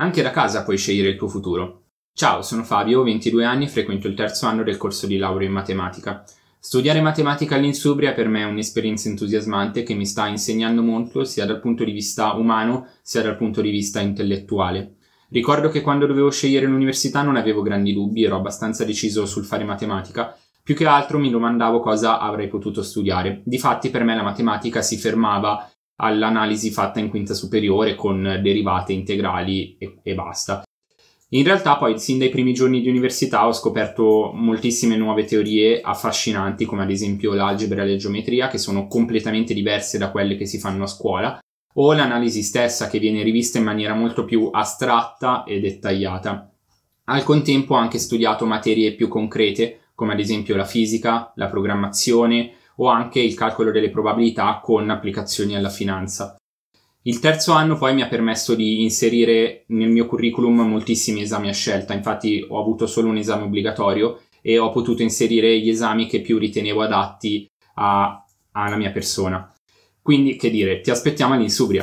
Anche da casa puoi scegliere il tuo futuro. Ciao, sono Fabio, ho 22 anni e frequento il terzo anno del corso di laurea in matematica. Studiare matematica all'Insubria per me è un'esperienza entusiasmante che mi sta insegnando molto sia dal punto di vista umano sia dal punto di vista intellettuale. Ricordo che quando dovevo scegliere l'università non avevo grandi dubbi, ero abbastanza deciso sul fare matematica, più che altro mi domandavo cosa avrei potuto studiare. Difatti per me la matematica si fermava all'analisi fatta in quinta superiore con derivate integrali e, e basta. In realtà poi sin dai primi giorni di università ho scoperto moltissime nuove teorie affascinanti come ad esempio l'algebra e la geometria che sono completamente diverse da quelle che si fanno a scuola o l'analisi stessa che viene rivista in maniera molto più astratta e dettagliata. Al contempo ho anche studiato materie più concrete come ad esempio la fisica, la programmazione, o anche il calcolo delle probabilità con applicazioni alla finanza. Il terzo anno poi mi ha permesso di inserire nel mio curriculum moltissimi esami a scelta, infatti ho avuto solo un esame obbligatorio e ho potuto inserire gli esami che più ritenevo adatti alla mia persona. Quindi, che dire, ti aspettiamo all'Insubria.